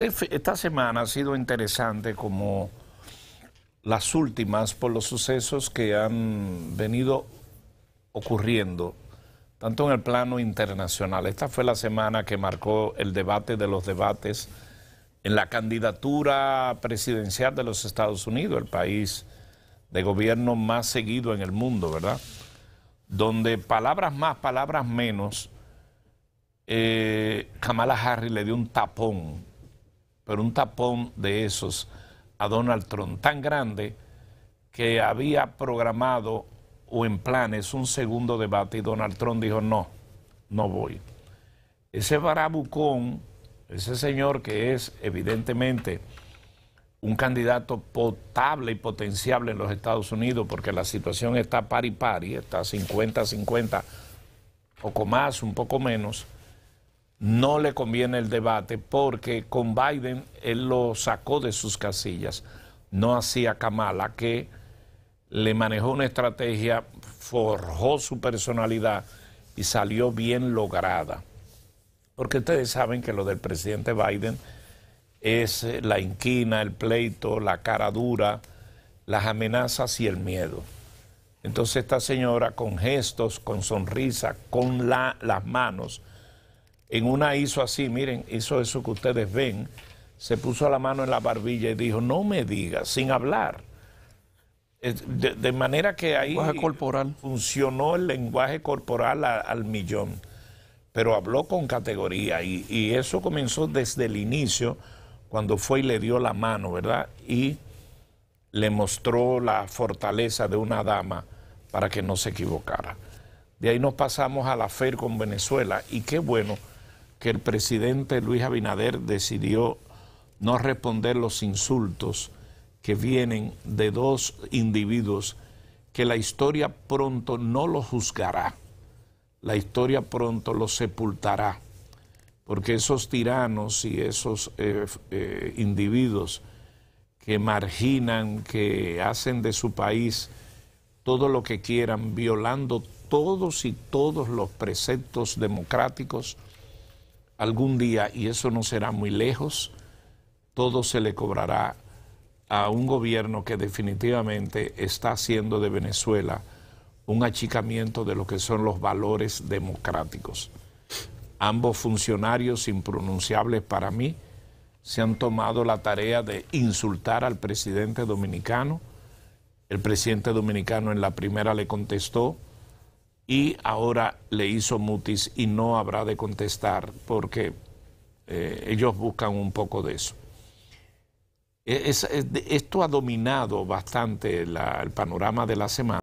Esta semana ha sido interesante como las últimas por los sucesos que han venido ocurriendo, tanto en el plano internacional. Esta fue la semana que marcó el debate de los debates en la candidatura presidencial de los Estados Unidos, el país de gobierno más seguido en el mundo, ¿verdad? Donde palabras más, palabras menos, eh, Kamala Harris le dio un tapón pero un tapón de esos a Donald Trump, tan grande que había programado o en planes un segundo debate y Donald Trump dijo, no, no voy. Ese barabucón, ese señor que es evidentemente un candidato potable y potenciable en los Estados Unidos, porque la situación está pari pari, está 50-50, poco más, un poco menos, no le conviene el debate porque con Biden él lo sacó de sus casillas, no hacía Kamala, que le manejó una estrategia, forjó su personalidad y salió bien lograda. Porque ustedes saben que lo del presidente Biden es la inquina, el pleito, la cara dura, las amenazas y el miedo. Entonces esta señora con gestos, con sonrisa, con las manos, en una hizo así, miren, hizo eso que ustedes ven, se puso la mano en la barbilla y dijo, no me digas, sin hablar. Eh, de, manera que ahí funcionó el lenguaje corporal al millón, pero habló con categoría y, y eso comenzó desde el inicio, cuando fue y le dio la mano, ¿verdad? Y le mostró la fortaleza de una dama para que no se equivocara. De ahí nos pasamos a la FER con Venezuela y qué bueno que el presidente Luis Abinader decidió no responder los insultos que vienen de dos individuos que la historia pronto no los juzgará, la historia pronto los sepultará, porque esos tiranos y esos eh, eh, individuos que marginan, que hacen de su país todo lo que quieran, violando todos y todos los preceptos democráticos, algún día, y eso no será muy lejos, todo se le cobrará a un gobierno que definitivamente está haciendo de Venezuela un achicamiento de lo que son los valores democráticos. Ambos funcionarios impronunciables para mí se han tomado la tarea de insultar al presidente dominicano. El presidente dominicano en la primera le contestó, y ahora le hizo mutis y no habrá de contestar porque eh, ellos buscan un poco de eso. E-, esto ha dominado bastante el panorama de la semana.